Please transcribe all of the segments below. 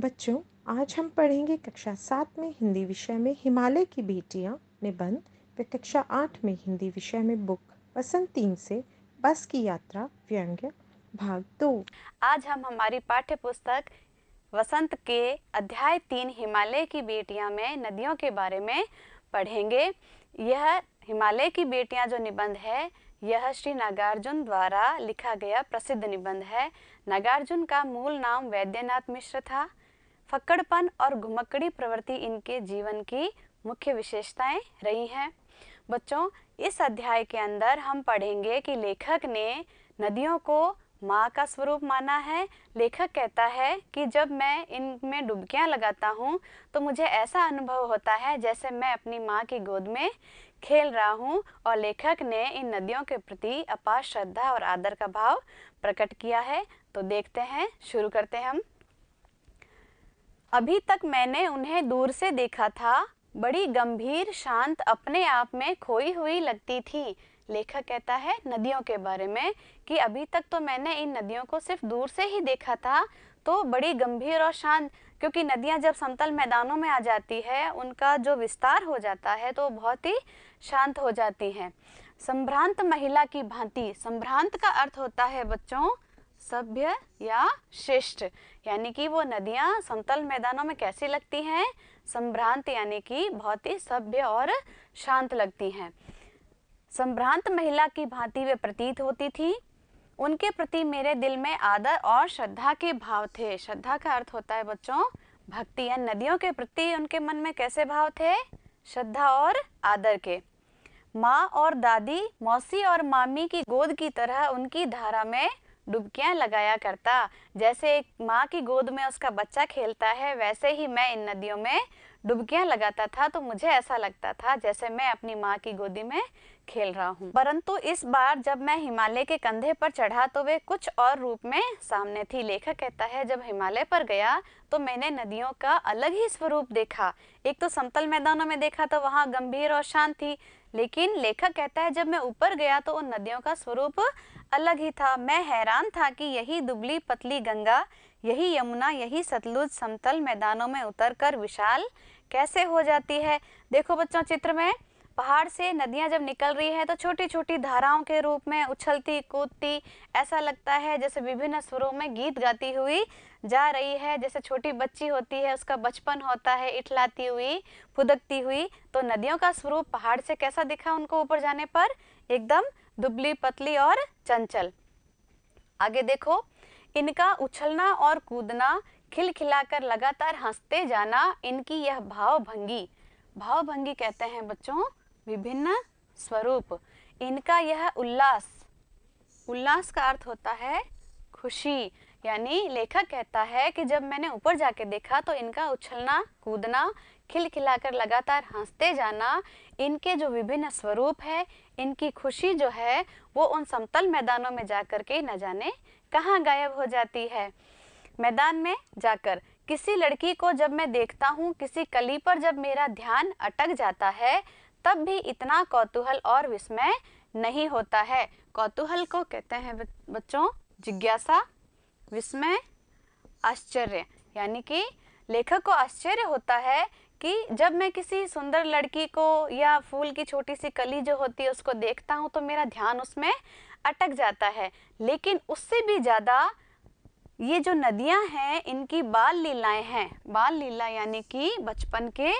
बच्चों आज हम पढ़ेंगे कक्षा सात में हिंदी विषय में हिमालय की बेटियाँ निबंध व कक्षा आठ में हिंदी विषय में बुक वसंत तीन से बस की यात्रा व्यंग्य भाग दो आज हम हमारी पाठ्य पुस्तक वसंत के अध्याय तीन हिमालय की बेटियां में नदियों के बारे में पढ़ेंगे यह हिमालय की बेटियां जो निबंध है यह श्री नागार्जुन द्वारा लिखा गया प्रसिद्ध निबंध है नागार्जुन का मूल नाम वैद्यनाथ मिश्र था फक्कड़पन और घुमक्कड़ी प्रवृत्ति इनके जीवन की मुख्य विशेषताएं रही हैं बच्चों इस अध्याय के अंदर हम पढ़ेंगे कि लेखक ने नदियों को माँ का स्वरूप माना है लेखक कहता है कि जब मैं इनमें डुबकियाँ लगाता हूँ तो मुझे ऐसा अनुभव होता है जैसे मैं अपनी माँ की गोद में खेल रहा हूँ और लेखक ने इन नदियों के प्रति अपार श्रद्धा और आदर का भाव प्रकट किया है तो देखते हैं शुरू करते हैं हम अभी तक मैंने उन्हें दूर से देखा था बड़ी गंभीर शांत अपने आप में खोई हुई लगती थी लेखक कहता है नदियों के बारे में कि अभी तक तो मैंने इन नदियों को सिर्फ दूर से ही देखा था तो बड़ी गंभीर और शांत क्योंकि नदियां जब समतल मैदानों में आ जाती है उनका जो विस्तार हो जाता है तो बहुत ही शांत हो जाती हैं संभ्रांत महिला की भांति संभ्रांत का अर्थ होता है बच्चों सभ्य या शिष्ट यानी कि वो नदियां समतल मैदानों में कैसी लगती हैं संभ्रांत यानी कि बहुत ही सभ्य और शांत लगती हैं संभ्रांत महिला की भांति वे प्रतीत होती थी उनके प्रति मेरे दिल में आदर और श्रद्धा के भाव थे श्रद्धा का अर्थ होता है बच्चों भक्ति या नदियों के प्रति उनके मन में कैसे भाव थे श्रद्धा और आदर के माँ और दादी मौसी और मामी की गोद की तरह उनकी धारा में डुबकियां लगाया करता जैसे एक माँ की गोद में उसका बच्चा खेलता है वैसे ही मैं इन नदियों में डुबकियां लगाता था तो मुझे ऐसा लगता था जैसे मैं अपनी माँ की गोदी में खेल रहा हूँ परंतु इस बार जब मैं हिमालय के कंधे पर चढ़ा तो वे कुछ और रूप में सामने थी लेखक कहता है जब हिमालय पर गया तो मैंने नदियों का अलग ही स्वरूप देखा एक तो समतल मैदानों में देखा तो वहाँ गंभीर और शांत थी लेकिन लेखक कहता है जब मैं ऊपर गया तो उन नदियों का स्वरूप अलग ही था मैं हैरान था कि यही दुबली पतली गंगा यही यमुना यही सतलुज समतल मैदानों में उतरकर विशाल कैसे हो जाती है देखो बच्चों चित्र में पहाड़ से नदियां जब निकल रही है तो छोटी छोटी धाराओं के रूप में उछलती कूदती ऐसा लगता है जैसे विभिन्न स्वरों में गीत गाती हुई जा रही है जैसे छोटी बच्ची होती है उसका बचपन होता है इठलाती हुई फुदकती हुई तो नदियों का स्वरूप पहाड़ से कैसा दिखा उनको ऊपर जाने पर एकदम दुबली पतली और चंचल आगे देखो इनका उछलना और कूदना खिलखिलाकर लगातार हंसते जाना इनकी यह भावभंगी भावभंगी कहते हैं बच्चों विभिन्न स्वरूप इनका यह उल्लास उल्लास का अर्थ होता है खुशी यानी लेखक कहता है कि जब मैंने ऊपर जाके देखा तो इनका उछलना कूदना खिलखिलाकर लगातार हंसते जाना इनके जो विभिन्न स्वरूप है इनकी खुशी जो है वो उन समतल मैदानों में जाकर के न जाने कहाँ गायब हो जाती है मैदान में जाकर किसी लड़की को जब मैं देखता हूँ किसी कली पर जब मेरा ध्यान अटक जाता है तब भी इतना कौतूहल और विस्मय नहीं होता है कौतूहल को कहते हैं बच्चों जिज्ञासा विस्मय आश्चर्य यानी कि लेखक को आश्चर्य होता है कि जब मैं किसी सुंदर लड़की को या फूल की छोटी सी कली जो होती है उसको देखता हूँ तो मेरा ध्यान उसमें अटक जाता है लेकिन उससे भी ज़्यादा ये जो नदियाँ हैं इनकी बाल लीलाएं हैं बाल लीला यानी कि बचपन के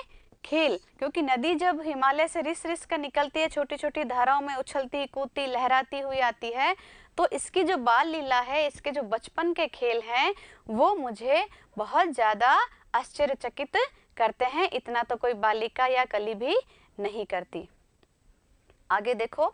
खेल क्योंकि नदी जब हिमालय से रिस रिस कर निकलती है छोटी छोटी धाराओं में उछलती कूदती लहराती हुई आती है तो इसकी जो बाल लीला है इसके जो बचपन के खेल हैं वो मुझे बहुत ज़्यादा आश्चर्यचकित करते हैं इतना तो कोई बालिका या कली भी नहीं करती आगे देखो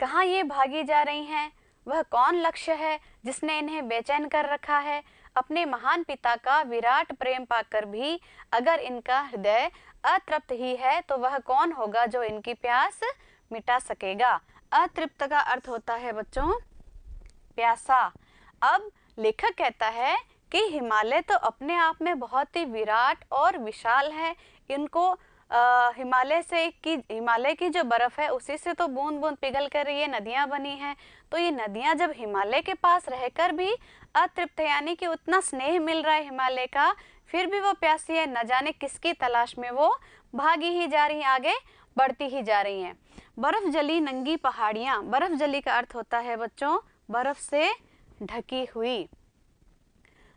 कहाँ ये भागी जा रही हैं वह कौन लक्ष्य है जिसने इन्हें बेचैन कर रखा है अपने महान पिता का विराट प्रेम पाकर भी अगर इनका हृदय अतृप्त ही है तो वह कौन होगा जो इनकी प्यास मिटा सकेगा अतृप्त का अर्थ होता है बच्चों प्यासा अब लेखक कहता है कि हिमालय तो अपने आप में बहुत ही विराट और विशाल है इनको हिमालय से की हिमालय की जो बर्फ़ है उसी से तो बूंद बूंद पिघल कर ये नदियां बनी हैं तो ये नदियां जब हिमालय के पास रहकर भी अतृप्त है यानी कि उतना स्नेह मिल रहा है हिमालय का फिर भी वो प्यासी है न जाने किसकी तलाश में वो भागी ही जा रही आगे बढ़ती ही जा रही हैं बर्फ़ जली नंगी पहाड़ियां बर्फ़ जली का अर्थ होता है बच्चों बर्फ़ से ढकी हुई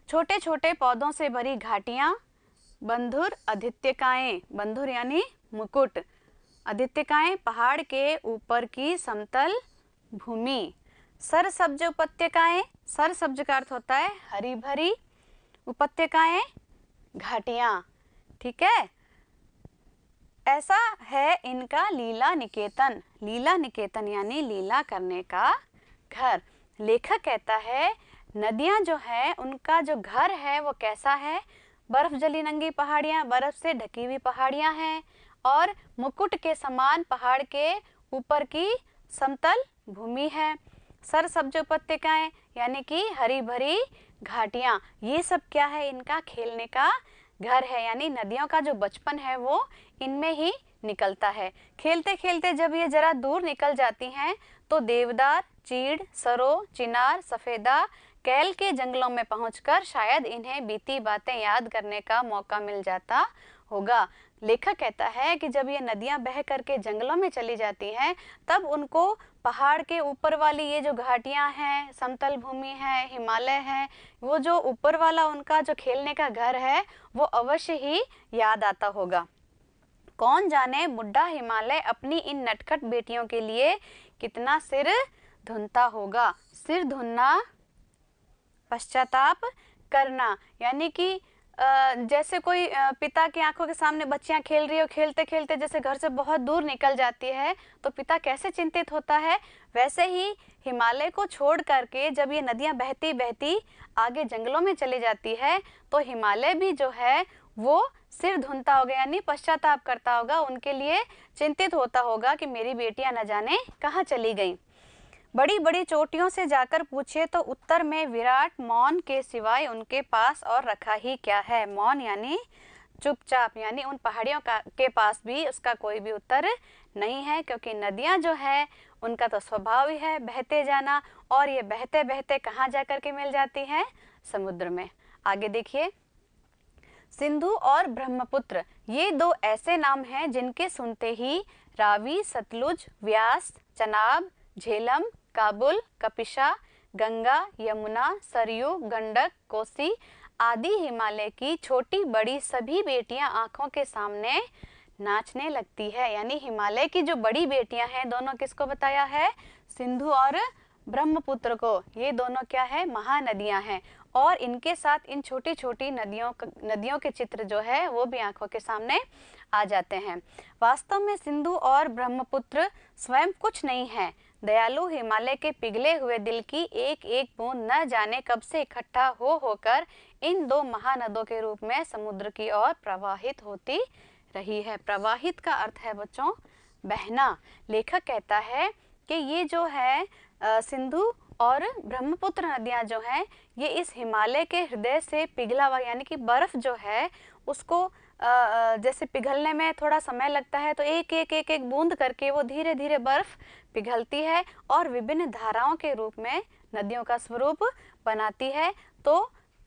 छोटे छोटे पौधों से भरी घाटियां बंधुर अधित्यकाएं बंधुर यानी मुकुट अधित्यकाएं पहाड़ के ऊपर की समतल भूमि सर सब्ज उपत्यकाएं सब्ज का अर्थ होता है हरी भरी उपत्यकाएं घाटियां ठीक है ऐसा है इनका लीला निकेतन लीला निकेतन यानी लीला करने का घर लेखक कहता है नदियां जो है उनका जो घर है वो कैसा है बर्फ जली नंगी पहाड़ियां बर्फ से ढकी हुई पहाड़ियां हैं और मुकुट के समान पहाड़ के ऊपर की समतल भूमि है सर सब्ज उपत्यकाएं यानी कि हरी भरी घाटिया ये सब क्या है इनका खेलने का घर है यानी नदियों का जो बचपन है वो इनमें ही निकलता है खेलते खेलते जब ये जरा दूर निकल जाती हैं तो देवदार चीड़ सरो चिनार सफ़ेदा कैल के जंगलों में पहुंचकर शायद इन्हें बीती बातें याद करने का मौका मिल जाता होगा लेखक कहता है कि जब ये नदियां बह करके जंगलों में चली जाती हैं तब उनको पहाड़ के ऊपर वाली ये जो घाटियां हैं समतल भूमि है हिमालय है वो जो ऊपर वाला उनका जो खेलने का घर है वो अवश्य ही याद आता होगा कौन जाने बुढ़ा हिमालय अपनी इन नटखट बेटियों के लिए कितना सिर धुनता होगा सिर धुनना पश्चाताप करना यानी कि जैसे कोई पिता की आंखों के सामने बच्चियां खेल रही हो खेलते खेलते जैसे घर से बहुत दूर निकल जाती है तो पिता कैसे चिंतित होता है वैसे ही हिमालय को छोड़ करके जब ये नदियां बहती बहती आगे जंगलों में चली जाती है तो हिमालय भी जो है वो सिर धुनता होगा यानी पश्चाताप करता होगा उनके लिए चिंतित होता होगा कि मेरी बेटियां न जाने कहाँ चली गई बड़ी बड़ी चोटियों से जाकर पूछे तो उत्तर में विराट मौन के सिवाय उनके पास और रखा ही क्या है मौन यानी चुपचाप यानी उन पहाड़ियों का के पास भी उसका कोई भी उत्तर नहीं है क्योंकि नदियां जो है उनका तो स्वभाव ही है बहते जाना और ये बहते बहते कहाँ जा के मिल जाती है समुद्र में आगे देखिए सिंधु और ब्रह्मपुत्र ये दो ऐसे नाम हैं जिनके सुनते ही रावी सतलुज व्यास चनाब झेलम काबुल कपिशा गंगा यमुना सरयू गंडक कोसी आदि हिमालय की छोटी बड़ी सभी बेटियां आंखों के सामने नाचने लगती है यानी हिमालय की जो बड़ी बेटियां हैं दोनों किसको बताया है सिंधु और ब्रह्मपुत्र को ये दोनों क्या है महानदियां हैं और इनके साथ इन छोटी छोटी नदियों नदियों के चित्र जो है वो भी आंखों के सामने आ जाते हैं वास्तव में सिंधु और ब्रह्मपुत्र स्वयं कुछ नहीं है दयालु हिमालय के पिघले हुए दिल की एक एक बूंद न जाने कब से इकट्ठा हो होकर इन दो महानदों के रूप में समुद्र की ओर प्रवाहित होती रही है प्रवाहित का अर्थ है बच्चों बहना लेखक कहता है कि ये जो है सिंधु और ब्रह्मपुत्र नदियाँ जो हैं ये इस हिमालय के हृदय से पिघला हुआ यानी कि बर्फ़ जो है उसको जैसे पिघलने में थोड़ा समय लगता है तो एक एक एक एक बूंद करके वो धीरे धीरे बर्फ पिघलती है और विभिन्न धाराओं के रूप में नदियों का स्वरूप बनाती है तो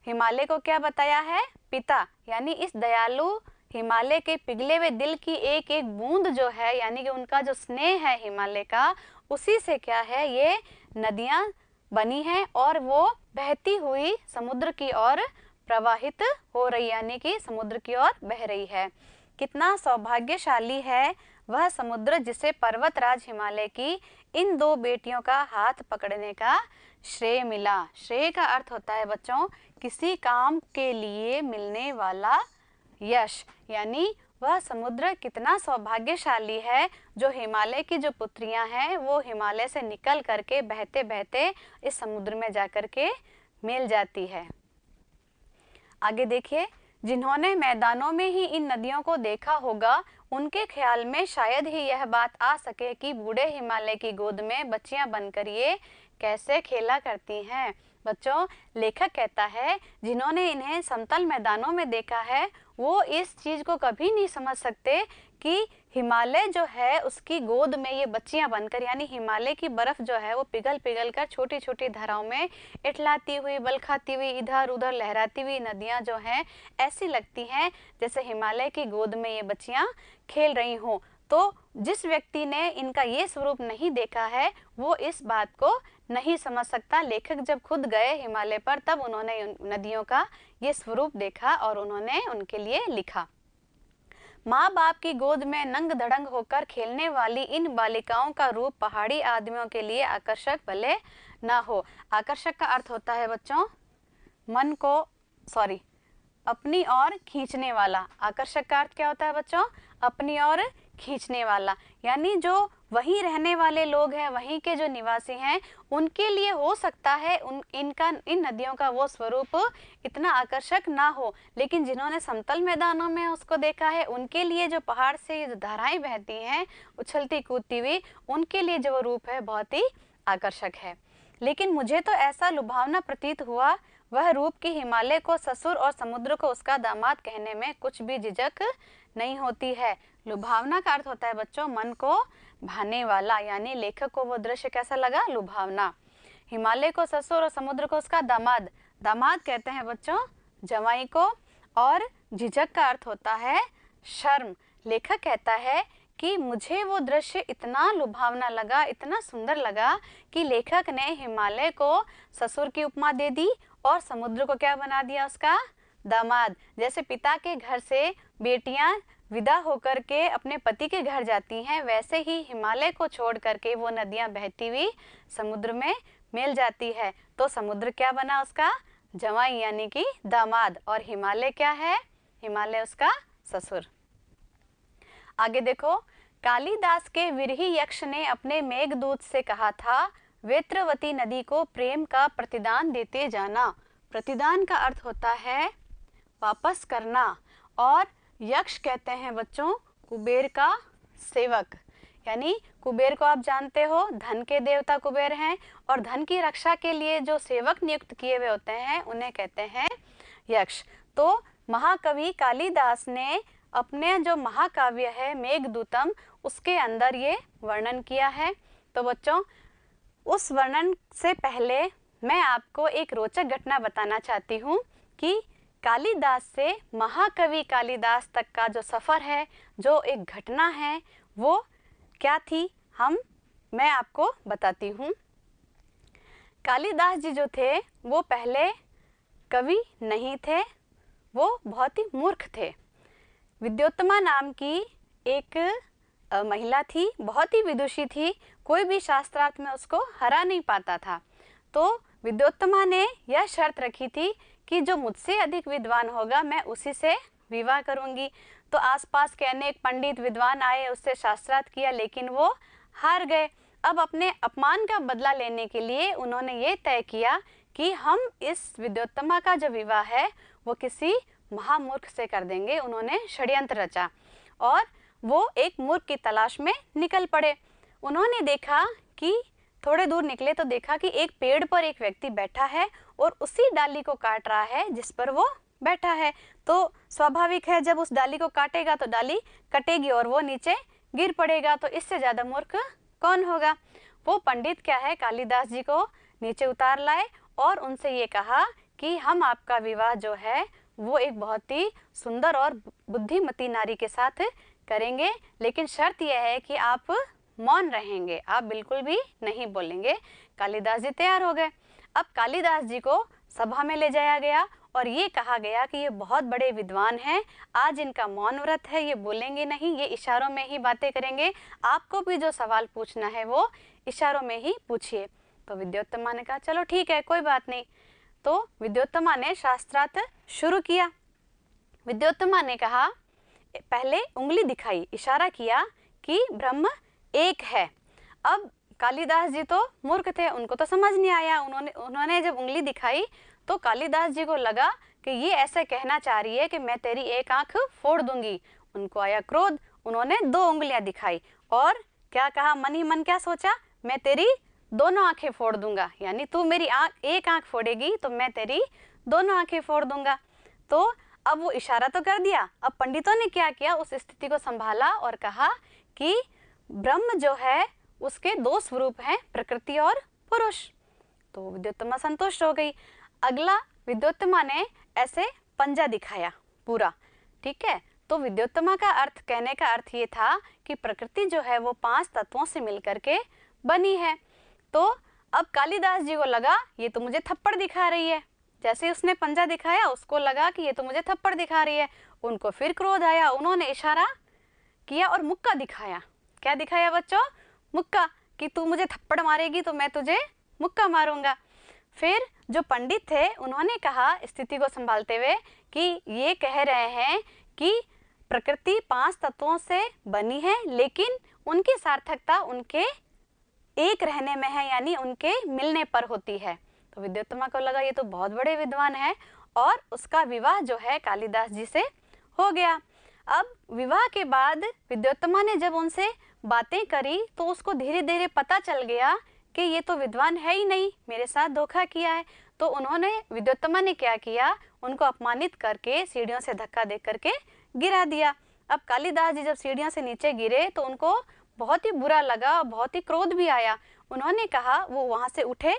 हिमालय को क्या बताया है पिता यानी इस दयालु हिमालय के पिघले हुए दिल की एक एक बूंद जो है यानी कि उनका जो स्नेह है हिमालय का उसी से क्या है ये नदियां बनी हैं और वो बहती हुई समुद्र की ओर प्रवाहित हो रही है यानी कि समुद्र की ओर बह रही है कितना सौभाग्यशाली है वह समुद्र जिसे पर्वतराज हिमालय की इन दो बेटियों का हाथ पकड़ने का श्रेय मिला श्रेय का अर्थ होता है बच्चों किसी काम के लिए मिलने वाला यश यानी वह समुद्र कितना सौभाग्यशाली है जो हिमालय की जो पुत्रियां हैं वो हिमालय से निकल करके बहते बहते इस समुद्र में जाकर के मिल जाती है आगे देखिए जिन्होंने मैदानों में ही इन नदियों को देखा होगा उनके ख्याल में शायद ही यह बात आ सके कि बूढ़े हिमालय की गोद में बच्चियां बनकर ये कैसे खेला करती हैं बच्चों लेखक कहता है जिन्होंने इन्हें समतल मैदानों में देखा है वो इस चीज़ को कभी नहीं समझ सकते क्योंकि हिमालय जो है उसकी गोद में ये बच्चियां बनकर यानी हिमालय की बर्फ जो है वो पिघल पिघल कर छोटी छोटी धाराओं में इटलाती हुई बलखाती हुई इधर उधर लहराती हुई नदियां जो हैं ऐसी लगती हैं जैसे हिमालय की गोद में ये बच्चियां खेल रही हों तो जिस व्यक्ति ने इनका ये स्वरूप नहीं देखा है वो इस बात को नहीं समझ सकता लेखक जब खुद गए हिमालय पर तब उन्होंने नदियों का ये स्वरूप देखा और उन्होंने उनके लिए लिखा माँ बाप की गोद में नंग धड़ंग होकर खेलने वाली इन बालिकाओं का रूप पहाड़ी आदमियों के लिए आकर्षक भले ना हो आकर्षक का अर्थ होता है बच्चों मन को सॉरी अपनी ओर खींचने वाला आकर्षक का अर्थ क्या होता है बच्चों अपनी ओर खींचने वाला यानी जो वहीं रहने वाले लोग हैं वहीं के जो निवासी हैं उनके लिए हो सकता है उन इनका इन नदियों का वो स्वरूप इतना आकर्षक ना हो लेकिन जिन्होंने समतल मैदानों में उसको देखा है उनके लिए जो पहाड़ से जो धाराएं बहती हैं उछलती कूदती हुई उनके लिए जो रूप है बहुत ही आकर्षक है लेकिन मुझे तो ऐसा लुभावना प्रतीत हुआ वह रूप की हिमालय को ससुर और समुद्र को उसका दामाद कहने में कुछ भी झिझक नहीं होती है लुभावना का अर्थ होता है बच्चों मन को भाने वाला यानी लेखक को वो दृश्य कैसा लगा लुभावना हिमालय को ससुर और समुद्र को उसका दामाद दामाद कहते हैं बच्चों जवाई को और झिझक का अर्थ होता है शर्म लेखक कहता है कि मुझे वो दृश्य इतना लुभावना लगा इतना सुंदर लगा कि लेखक ने हिमालय को ससुर की उपमा दे दी और समुद्र को क्या बना दिया उसका दामाद जैसे पिता के घर से बेटियां विदा होकर के अपने पति के घर जाती हैं वैसे ही हिमालय को छोड़ करके वो नदियां बहती हुई समुद्र में मिल जाती है तो समुद्र क्या बना उसका जमाई यानी कि दामाद और हिमालय क्या है हिमालय उसका ससुर आगे देखो कालीदास के विरही यक्ष ने अपने मेघदूत से कहा था वेत्रवती नदी को प्रेम का प्रतिदान देते जाना प्रतिदान का अर्थ होता है वापस करना और यक्ष कहते हैं बच्चों कुबेर का सेवक यानी कुबेर को आप जानते हो धन के देवता कुबेर हैं और धन की रक्षा के लिए जो सेवक नियुक्त किए हुए होते हैं उन्हें कहते हैं यक्ष तो महाकवि कालिदास ने अपने जो महाकाव्य है मेघदूतम उसके अंदर ये वर्णन किया है तो बच्चों उस वर्णन से पहले मैं आपको एक रोचक घटना बताना चाहती हूँ कि कालिदास से महाकवि कालिदास तक का जो सफ़र है जो एक घटना है वो क्या थी हम मैं आपको बताती हूँ कालिदास जी जो थे वो पहले कवि नहीं थे वो बहुत ही मूर्ख थे विद्योत्तमा नाम की एक महिला थी बहुत ही विदुषी थी कोई भी शास्त्रार्थ में उसको हरा नहीं पाता था तो विद्योत्तमा ने यह शर्त रखी थी कि जो मुझसे अधिक विद्वान होगा मैं उसी से विवाह करूंगी तो आसपास के अनेक पंडित विद्वान आए उससे शास्त्रार्थ किया लेकिन वो हार गए अब अपने अपमान का बदला लेने के लिए उन्होंने ये तय किया कि हम इस विद्योत्तमा का जो विवाह है वो किसी महामूर्ख से कर देंगे उन्होंने षड्यंत्र रचा और वो एक मूर्ख की तलाश में निकल पड़े उन्होंने देखा कि थोड़े दूर निकले तो देखा कि एक पेड़ पर एक व्यक्ति बैठा है और उसी डाली को काट रहा है जिस पर वो बैठा है तो स्वाभाविक है जब उस डाली को काटेगा तो डाली कटेगी और वो नीचे गिर पड़ेगा तो इससे ज़्यादा मूर्ख कौन होगा वो पंडित क्या है कालिदास जी को नीचे उतार लाए और उनसे ये कहा कि हम आपका विवाह जो है वो एक बहुत ही सुंदर और बुद्धिमती नारी के साथ करेंगे लेकिन शर्त यह है कि आप मौन रहेंगे आप बिल्कुल भी नहीं बोलेंगे कालिदास जी तैयार हो गए अब कालिदास जी को सभा में ले जाया गया और ये कहा गया कि ये बहुत बड़े विद्वान हैं आज इनका मौन व्रत है ये बोलेंगे नहीं ये इशारों में ही बातें करेंगे आपको भी जो सवाल पूछना है वो इशारों में ही पूछिए तो विद्योत्तमा ने कहा चलो ठीक है कोई बात नहीं तो विद्योत्तमा ने शास्त्रार्थ शुरू किया विद्योत्तमा ने कहा पहले उंगली दिखाई इशारा किया कि ब्रह्म एक है अब कालिदास जी तो मूर्ख थे उनको तो समझ नहीं आया उन्होंने उन्होंने जब उंगली दिखाई तो कालिदास जी को लगा कि ये ऐसे कहना चाह रही है कि मैं तेरी एक आंख फोड़ दूंगी उनको आया क्रोध उन्होंने दो उंगलियां दिखाई और क्या कहा मन ही मन क्या सोचा मैं तेरी दोनों आंखें फोड़ दूंगा यानी तू मेरी आँख एक आंख फोड़ेगी तो मैं तेरी दोनों आंखें फोड़ दूंगा तो अब वो इशारा तो कर दिया अब पंडितों ने क्या किया उस स्थिति को संभाला और कहा कि ब्रह्म जो है उसके दो स्वरूप हैं प्रकृति और पुरुष तो विद्योत्तमा संतुष्ट हो गई अगला विद्योत्तमा ने ऐसे पंजा दिखाया पूरा ठीक है तो विद्योत्तमा का अर्थ कहने का अर्थ ये था कि प्रकृति जो है वो पांच तत्वों से मिलकर के बनी है तो अब कालिदास जी को लगा ये तो मुझे थप्पड़ दिखा रही है जैसे उसने पंजा दिखाया उसको लगा कि ये तो मुझे थप्पड़ दिखा रही है उनको फिर क्रोध आया उन्होंने इशारा किया और मुक्का दिखाया क्या दिखाया बच्चों मुक्का कि तू मुझे थप्पड़ मारेगी तो मैं तुझे मुक्का मारूंगा फिर जो पंडित थे उन्होंने कहा स्थिति को संभालते हुए कि ये कह रहे हैं कि प्रकृति पांच तत्वों से बनी है लेकिन उनकी सार्थकता उनके एक रहने में है यानी उनके मिलने पर होती है तो विद्योत्तमा को लगा ये तो बहुत बड़े विद्वान है और उसका विवाह जो है कालिदास जी से हो गया अब विवाह के बाद विद्योत्तमा ने जब उनसे बातें करी तो उसको धीरे धीरे पता चल गया कि ये तो विद्वान है ही नहीं मेरे साथ धोखा किया है तो उन्होंने विद्योत्तमा ने क्या किया उनको अपमानित करके सीढ़ियों से धक्का दे करके गिरा दिया अब कालिदास जी जब सीढ़ियों से नीचे गिरे तो उनको बहुत ही बुरा लगा और बहुत ही क्रोध भी आया उन्होंने कहा वो वहाँ से उठे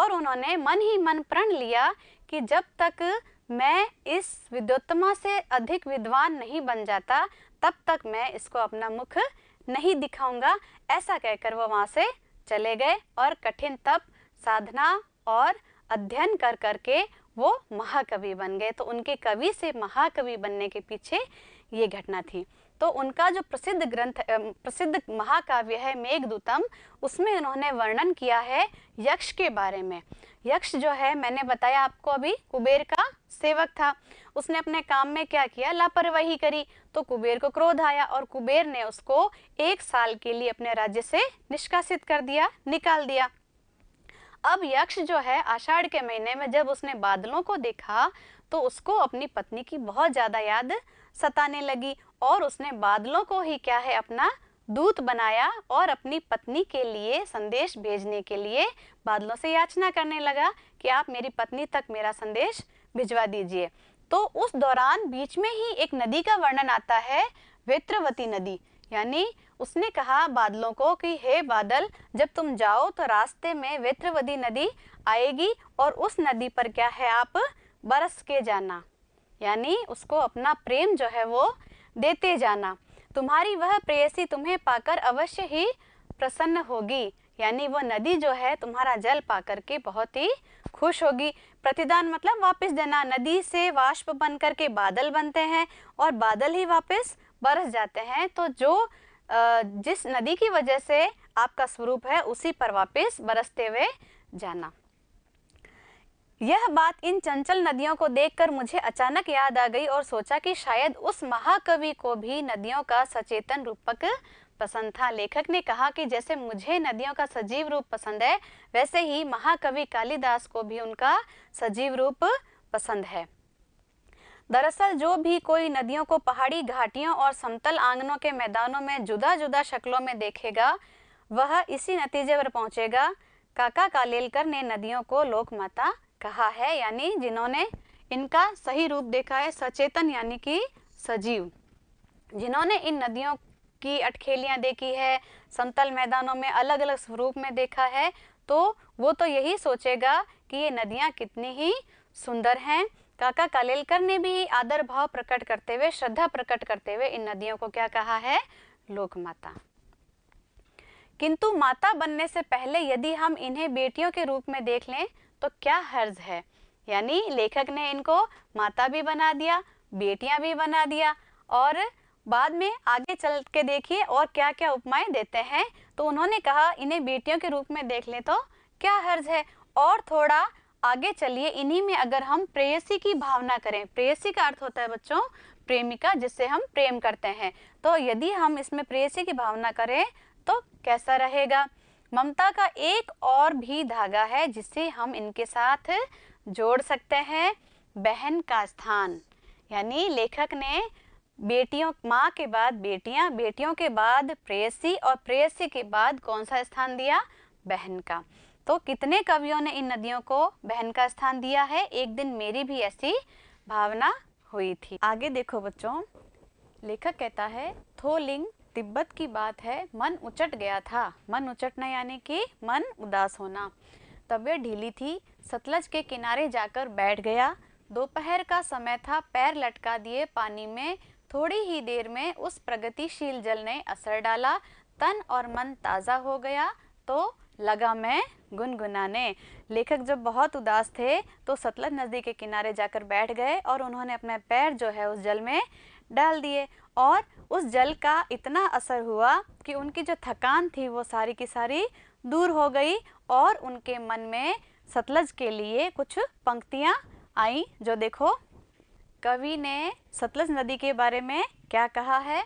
और उन्होंने मन ही मन प्रण लिया कि जब तक मैं इस विद्योत्तमा से अधिक विद्वान नहीं बन जाता तब तक मैं इसको अपना मुख नहीं दिखाऊंगा ऐसा कहकर वो वहाँ से चले गए और कठिन तप साधना और अध्ययन कर करके वो महाकवि बन गए तो उनके कवि से महाकवि बनने के पीछे ये घटना थी तो उनका जो प्रसिद्ध ग्रंथ प्रसिद्ध महाकाव्य है मेघदूतम उसमें उन्होंने वर्णन किया है यक्ष के बारे में यक्ष जो है मैंने बताया आपको अभी कुबेर का सेवक था उसने अपने काम में क्या किया लापरवाही करी तो कुबेर को क्रोध आया और कुबेर ने उसको एक साल के लिए अपने राज्य से निष्कासित कर दिया निकाल दिया अब यक्ष जो है आषाढ़ के महीने में जब उसने बादलों को देखा तो उसको अपनी पत्नी की बहुत ज्यादा याद सताने लगी और उसने बादलों को ही क्या है अपना दूत बनाया और अपनी पत्नी के लिए संदेश भेजने के लिए बादलों से याचना करने लगा कि आप मेरी पत्नी तक मेरा संदेश भिजवा दीजिए तो उस दौरान बीच में ही एक नदी का वर्णन आता है वेत्रवती नदी यानी उसने कहा बादलों को कि हे बादल जब तुम जाओ तो रास्ते में वेत्रवती नदी आएगी और उस नदी पर क्या है आप बरस के जाना यानी उसको अपना प्रेम जो है वो देते जाना तुम्हारी वह प्रेयसी तुम्हें पाकर अवश्य ही प्रसन्न होगी यानी वह नदी जो है तुम्हारा जल पाकर के बहुत ही खुश होगी प्रतिदान मतलब वापस देना नदी से वाष्प बन करके बादल बनते हैं और बादल ही वापस बरस जाते हैं तो जो जिस नदी की वजह से आपका स्वरूप है उसी पर वापस बरसते हुए जाना यह बात इन चंचल नदियों को देखकर मुझे अचानक याद आ गई और सोचा कि शायद उस महाकवि को भी नदियों का सचेतन रूपक पसंद था लेखक ने कहा कि जैसे मुझे नदियों का सजीव रूप पसंद है वैसे ही महाकवि कालिदास को भी उनका सजीव रूप पसंद है दरअसल जो भी कोई नदियों को पहाड़ी घाटियों और समतल आंगनों के मैदानों में जुदा जुदा शक्लों में देखेगा वह इसी नतीजे पर पहुंचेगा काका कालेलकर ने नदियों को लोकमाता कहा है यानी जिन्होंने इनका सही रूप देखा है सचेतन यानी कि सजीव जिन्होंने इन नदियों की अटखेलियां देखी है समतल मैदानों में अलग अलग स्वरूप में देखा है तो वो तो यही सोचेगा कि ये नदियां कितनी ही सुंदर हैं काका कालेलकर ने भी आदर भाव प्रकट करते हुए श्रद्धा प्रकट करते हुए इन नदियों को क्या कहा है लोकमाता किंतु माता बनने से पहले यदि हम इन्हें बेटियों के रूप में देख लें तो क्या हर्ज है यानी लेखक ने इनको माता भी बना दिया बेटियां भी बना दिया और बाद में आगे चल के देखिए और क्या क्या उपमाएं देते हैं तो उन्होंने कहा इन्हें बेटियों के रूप में देख लें तो क्या हर्ज है और थोड़ा आगे चलिए इन्हीं में अगर हम प्रेयसी की भावना करें प्रेयसी का अर्थ होता है बच्चों प्रेमिका जिससे हम प्रेम करते हैं तो यदि हम इसमें प्रेयसी की भावना करें तो कैसा रहेगा ममता का एक और भी धागा है जिसे हम इनके साथ जोड़ सकते हैं बहन का स्थान यानी लेखक ने बेटियों माँ के बाद बेटियां बेटियों के बाद प्रेयसी और प्रेयसी के बाद कौन सा स्थान दिया बहन का तो कितने कवियों ने इन नदियों को बहन का स्थान दिया है एक दिन मेरी भी ऐसी भावना हुई थी आगे देखो बच्चों लेखक कहता है थोलिंग तिब्बत की बात है मन उचट गया था मन उचटना यानी कि मन उदास होना तबीयत ढीली थी सतलज के किनारे जाकर बैठ गया दोपहर का समय था पैर लटका दिए पानी में थोड़ी ही देर में उस प्रगतिशील जल ने असर डाला तन और मन ताज़ा हो गया तो लगा मैं गुनगुनाने लेखक जब बहुत उदास थे तो सतलज नदी के किनारे जाकर बैठ गए और उन्होंने अपने पैर जो है उस जल में डाल दिए और उस जल का इतना असर हुआ कि उनकी जो थकान थी वो सारी की सारी दूर हो गई और उनके मन में सतलज के लिए कुछ पंक्तियाँ आई जो देखो कवि ने सतलज नदी के बारे में क्या कहा है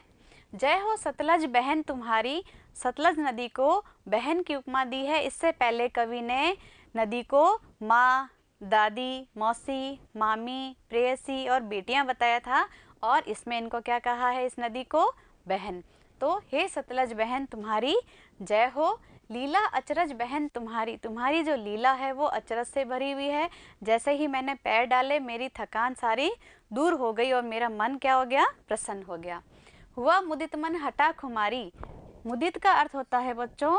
जय हो सतलज बहन तुम्हारी सतलज नदी को बहन की उपमा दी है इससे पहले कवि ने नदी को माँ दादी मौसी मामी प्रेयसी और बेटियाँ बताया था और इसमें इनको क्या कहा है इस नदी को बहन तो हे सतलज बहन तुम्हारी जय हो लीला अचरज बहन तुम्हारी तुम्हारी जो लीला है वो अचरज से भरी हुई है जैसे ही मैंने पैर डाले मेरी थकान सारी दूर हो गई और मेरा मन क्या हो गया प्रसन्न हो गया हुआ मुदित मन हटा खुमारी मुदित का अर्थ होता है बच्चों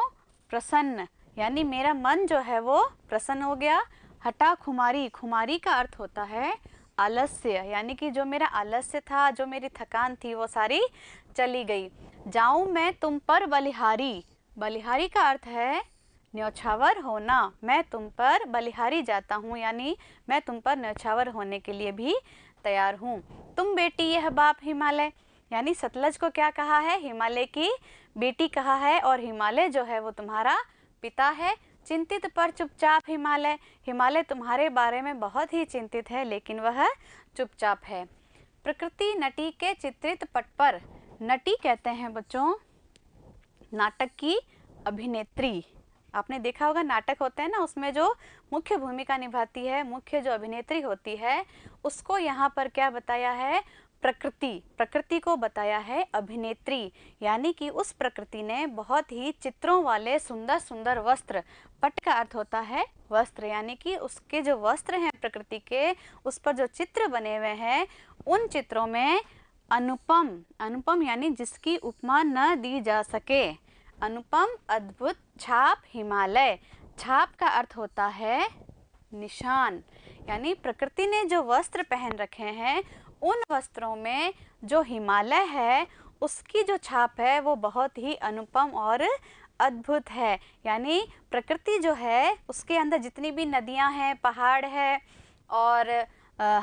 प्रसन्न यानी मेरा मन जो है वो प्रसन्न हो गया हटा खुमारी खुमारी का अर्थ होता है आलस्य यानी कि जो मेरा आलस्य था जो मेरी थकान थी वो सारी चली गई जाऊँ मैं तुम पर बलिहारी बलिहारी का अर्थ है न्यौछावर होना मैं तुम पर बलिहारी जाता हूँ यानी मैं तुम पर न्यौछावर होने के लिए भी तैयार हूँ तुम बेटी यह बाप हिमालय यानी सतलज को क्या कहा है हिमालय की बेटी कहा है और हिमालय जो है वो तुम्हारा पिता है चिंतित पर चुपचाप हिमालय हिमालय तुम्हारे बारे में बहुत ही चिंतित है लेकिन वह चुपचाप है प्रकृति नटी के चित्रित पट पर नटी कहते हैं बच्चों नाटक की अभिनेत्री आपने देखा होगा नाटक होते हैं ना उसमें जो मुख्य भूमिका निभाती है मुख्य जो अभिनेत्री होती है उसको यहाँ पर क्या बताया है प्रकृति प्रकृति को बताया है अभिनेत्री यानी कि उस प्रकृति ने बहुत ही चित्रों वाले सुंदर सुंदर वस्त्र पट का अर्थ होता है वस्त्र यानी कि उसके जो वस्त्र हैं प्रकृति के उस पर जो चित्र बने हुए हैं उन चित्रों में अनुपम अनुपम यानी जिसकी उपमा न दी जा सके अनुपम अद्भुत छाप हिमालय छाप का अर्थ होता है निशान यानी प्रकृति ने जो वस्त्र पहन रखे हैं उन वस्त्रों में जो हिमालय है उसकी जो छाप है वो बहुत ही अनुपम और अद्भुत है यानी प्रकृति जो है उसके अंदर जितनी भी नदियां हैं पहाड़ है और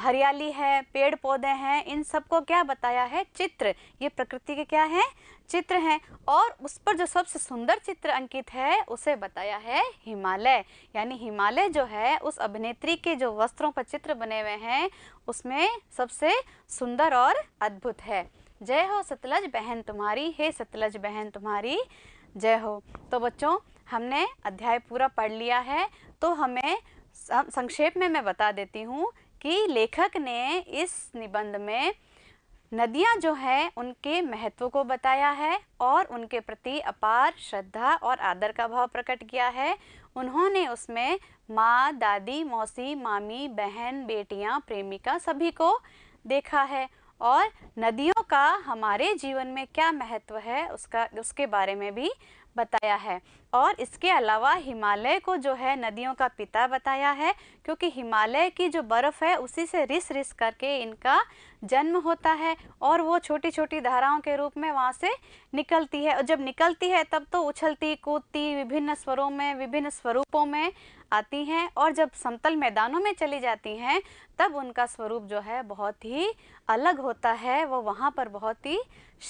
हरियाली है पेड़ पौधे हैं इन सबको क्या बताया है चित्र ये प्रकृति के क्या हैं चित्र हैं और उस पर जो सबसे सुंदर चित्र अंकित है उसे बताया है हिमालय यानी हिमालय जो है उस अभिनेत्री के जो वस्त्रों पर चित्र बने हुए हैं उसमें सबसे सुंदर और अद्भुत है जय हो सतलज बहन तुम्हारी हे सतलज बहन तुम्हारी जय हो तो बच्चों हमने अध्याय पूरा पढ़ लिया है तो हमें संक्षेप में मैं बता देती हूँ कि लेखक ने इस निबंध में नदियाँ जो हैं उनके महत्व को बताया है और उनके प्रति अपार श्रद्धा और आदर का भाव प्रकट किया है उन्होंने उसमें माँ दादी मौसी मामी बहन बेटियाँ प्रेमिका सभी को देखा है और नदियों का हमारे जीवन में क्या महत्व है उसका उसके बारे में भी बताया है और इसके अलावा हिमालय को जो है नदियों का पिता बताया है क्योंकि हिमालय की जो बर्फ़ है उसी से रिस रिस करके इनका जन्म होता है और वो छोटी छोटी धाराओं के रूप में वहाँ से निकलती है और जब निकलती है तब तो उछलती कूदती विभिन्न स्वरों में विभिन्न स्वरूपों में आती हैं और जब समतल मैदानों में चली जाती हैं तब उनका स्वरूप जो है बहुत ही अलग होता है वो वहाँ पर बहुत ही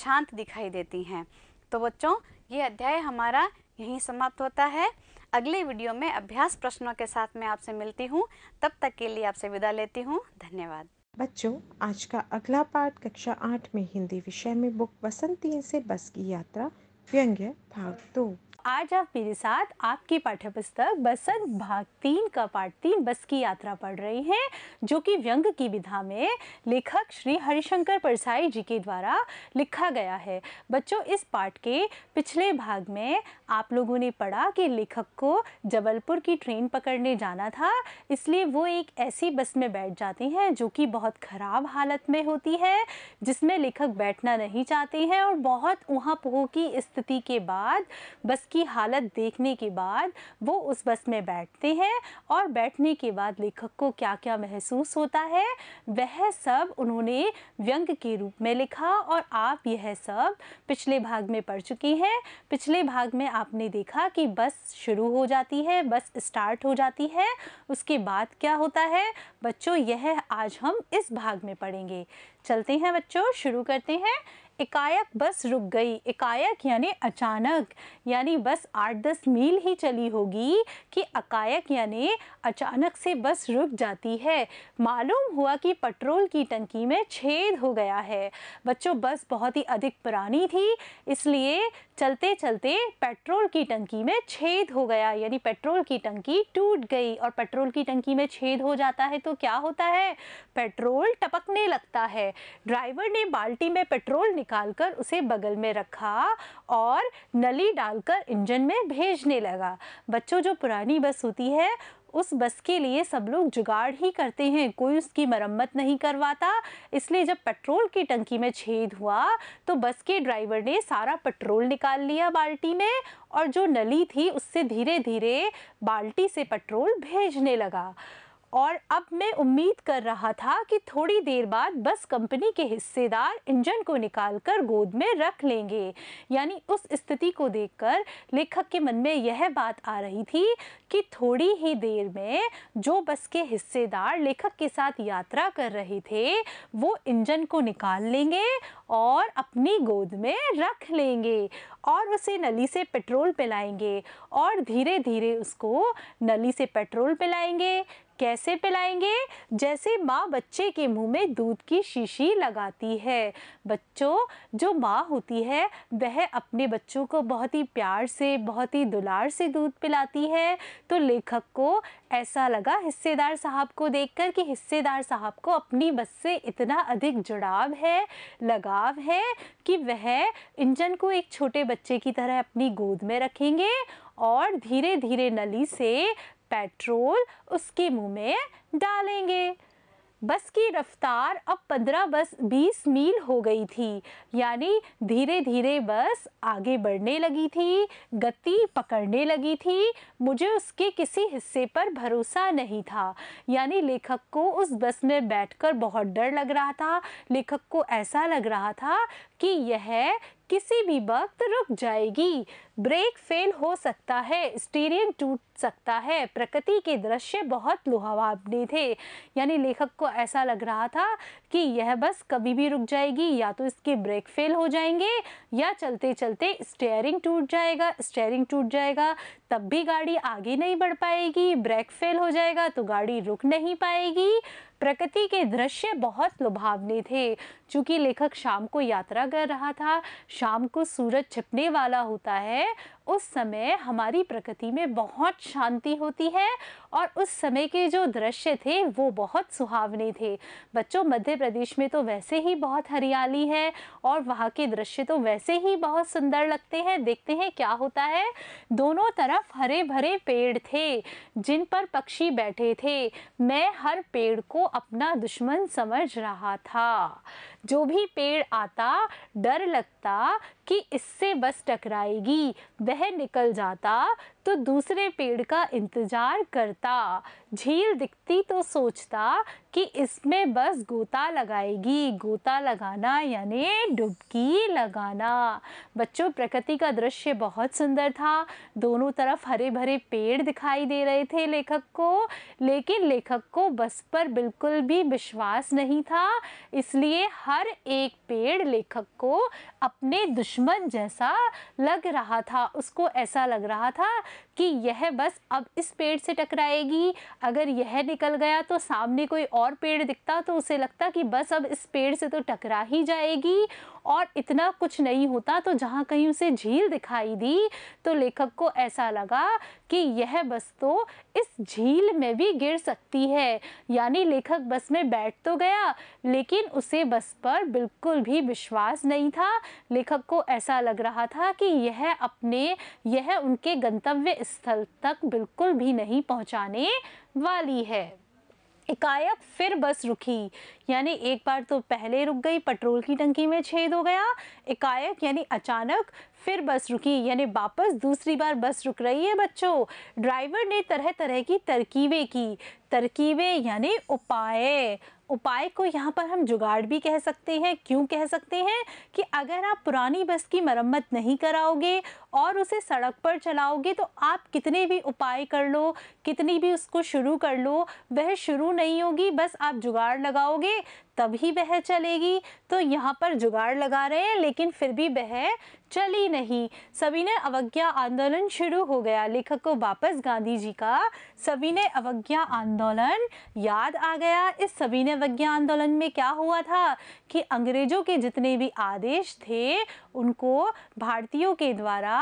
शांत दिखाई देती हैं तो बच्चों ये अध्याय हमारा यहीं समाप्त होता है अगले वीडियो में अभ्यास प्रश्नों के साथ मैं आपसे मिलती हूँ तब तक के लिए आपसे विदा लेती हूँ धन्यवाद बच्चों आज का अगला पाठ कक्षा आठ में हिंदी विषय में बुक बसंती से बस की यात्रा व्यंग्य भाग दो आज आप मेरे साथ आपकी पाठ्य पुस्तक बसंत भाग तीन का पाठ तीन बस की यात्रा पढ़ रहे हैं जो कि व्यंग की विधा में लेखक श्री हरिशंकर परसाई जी के द्वारा लिखा गया है बच्चों इस पाठ के पिछले भाग में आप लोगों ने पढ़ा कि लेखक को जबलपुर की ट्रेन पकड़ने जाना था इसलिए वो एक ऐसी बस में बैठ जाते हैं जो कि बहुत ख़राब हालत में होती है जिसमें लेखक बैठना नहीं चाहते हैं और बहुत ऊँहा पोह की स्थिति के बाद बस की हालत देखने के बाद वो उस बस में बैठते हैं और बैठने के बाद लेखक को क्या क्या महसूस होता है वह सब उन्होंने व्यंग के रूप में लिखा और आप यह सब पिछले भाग में पढ़ चुकी हैं पिछले भाग में आपने देखा कि बस शुरू हो जाती है बस स्टार्ट हो जाती है उसके बाद क्या होता है बच्चों यह आज हम इस भाग में पढ़ेंगे चलते हैं बच्चों शुरू करते हैं एकाएक बस रुक गई एकाएक यानी अचानक यानी बस आठ दस मील ही चली होगी कि अकायक यानी अचानक से बस रुक जाती है मालूम हुआ कि पेट्रोल की टंकी में छेद हो गया है बच्चों बस बहुत ही अधिक पुरानी थी इसलिए चलते चलते पेट्रोल की टंकी में छेद हो गया यानी पेट्रोल की टंकी टूट गई और पेट्रोल की टंकी में छेद हो जाता है तो क्या होता है पेट्रोल टपकने लगता है ड्राइवर ने बाल्टी में पेट्रोल निकालकर उसे बगल में रखा और नली डालकर इंजन में भेजने लगा बच्चों जो पुरानी बस होती है उस बस के लिए सब लोग जुगाड़ ही करते हैं कोई उसकी मरम्मत नहीं करवाता इसलिए जब पेट्रोल की टंकी में छेद हुआ तो बस के ड्राइवर ने सारा पेट्रोल निकाल लिया बाल्टी में और जो नली थी उससे धीरे धीरे बाल्टी से पेट्रोल भेजने लगा और अब मैं उम्मीद कर रहा था कि थोड़ी देर बाद बस कंपनी के हिस्सेदार इंजन को निकालकर गोद में रख लेंगे यानी उस स्थिति को देखकर लेखक के मन में यह बात आ रही थी कि थोड़ी ही देर में जो बस के हिस्सेदार लेखक के साथ यात्रा कर रहे थे वो इंजन को निकाल लेंगे और अपनी गोद में रख लेंगे और उसे नली से पेट्रोल पिलाएंगे और धीरे धीरे उसको नली से पेट्रोल पिलाएंगे कैसे पिलाएंगे जैसे माँ बच्चे के मुंह में दूध की शीशी लगाती है बच्चों जो माँ होती है वह अपने बच्चों को बहुत ही प्यार से बहुत ही दुलार से दूध पिलाती है तो लेखक को ऐसा लगा हिस्सेदार साहब को देखकर कि हिस्सेदार साहब को अपनी बस से इतना अधिक जुड़ाव है लगाव है कि वह इंजन को एक छोटे बच्चे की तरह अपनी गोद में रखेंगे और धीरे धीरे नली से पेट्रोल उसके मुंह में डालेंगे बस की रफ्तार अब पंद्रह बस बीस मील हो गई थी यानी धीरे धीरे बस आगे बढ़ने लगी थी गति पकड़ने लगी थी मुझे उसके किसी हिस्से पर भरोसा नहीं था यानी लेखक को उस बस में बैठकर बहुत डर लग रहा था लेखक को ऐसा लग रहा था कि यह किसी भी वक्त रुक जाएगी ब्रेक फेल हो सकता है स्टीरियम टूट सकता है प्रकृति के दृश्य बहुत लुहावाने थे यानी लेखक को ऐसा लग रहा था कि यह बस कभी भी रुक जाएगी या तो इसके ब्रेक फेल हो जाएंगे या चलते चलते स्टेयरिंग टूट जाएगा स्टेयरिंग टूट जाएगा तब भी गाड़ी आगे नहीं बढ़ पाएगी ब्रेक फेल हो जाएगा तो गाड़ी रुक नहीं पाएगी प्रकृति के दृश्य बहुत लुभावने थे चूंकि लेखक शाम को यात्रा कर रहा था शाम को सूरज छिपने वाला होता है उस समय हमारी प्रकृति में बहुत शांति होती है और उस समय के जो दृश्य थे वो बहुत सुहावने थे बच्चों मध्य प्रदेश में तो वैसे ही बहुत हरियाली है और वहाँ के दृश्य तो वैसे ही बहुत सुंदर लगते हैं देखते हैं क्या होता है दोनों तरफ हरे भरे पेड़ थे जिन पर पक्षी बैठे थे मैं हर पेड़ को अपना दुश्मन समझ रहा था जो भी पेड़ आता डर लगता कि इससे बस टकराएगी वह निकल जाता तो दूसरे पेड़ का इंतज़ार करता झील दिखती तो सोचता कि इसमें बस गोता लगाएगी गोता लगाना यानी डुबकी लगाना बच्चों प्रकृति का दृश्य बहुत सुंदर था दोनों तरफ हरे भरे पेड़ दिखाई दे रहे थे लेखक को लेकिन लेखक को बस पर बिल्कुल भी विश्वास नहीं था इसलिए हर एक पेड़ लेखक को अपने दुश्मन जैसा लग रहा था उसको ऐसा लग रहा था कि यह बस अब इस पेड़ से टकराएगी अगर यह निकल गया तो सामने कोई और पेड़ दिखता तो उसे लगता कि बस अब इस पेड़ से तो टकरा ही जाएगी और इतना कुछ नहीं होता तो जहाँ कहीं उसे झील दिखाई दी तो लेखक को ऐसा लगा कि यह बस तो इस झील में भी गिर सकती है यानी लेखक बस में बैठ तो गया लेकिन उसे बस पर बिल्कुल भी विश्वास नहीं था लेखक को ऐसा लग रहा था कि यह अपने यह उनके गंतव्य स्थल तक बिल्कुल भी नहीं पहुँचाने वाली है एकाएक फिर बस रुकी यानी एक बार तो पहले रुक गई पेट्रोल की टंकी में छेद हो गया एकाएक यानी अचानक फिर बस रुकी यानी वापस दूसरी बार बस रुक रही है बच्चों ड्राइवर ने तरह तरह की तरकीबें की तरकीबें यानी उपाय उपाय को यहाँ पर हम जुगाड़ भी कह सकते हैं क्यों कह सकते हैं कि अगर आप पुरानी बस की मरम्मत नहीं कराओगे और उसे सड़क पर चलाओगे तो आप कितने भी उपाय कर लो कितनी भी उसको शुरू कर लो वह शुरू नहीं होगी बस आप जुगाड़ लगाओगे तभी वह चलेगी तो यहाँ पर जुगाड़ लगा रहे हैं लेकिन फिर भी वह चली नहीं सविनय अवज्ञा आंदोलन शुरू हो गया लेखक को वापस गांधी जी का सविनय अवज्ञा आंदोलन याद आ गया इस सविनय अवज्ञा आंदोलन में क्या हुआ था कि अंग्रेजों के जितने भी आदेश थे उनको भारतीयों के द्वारा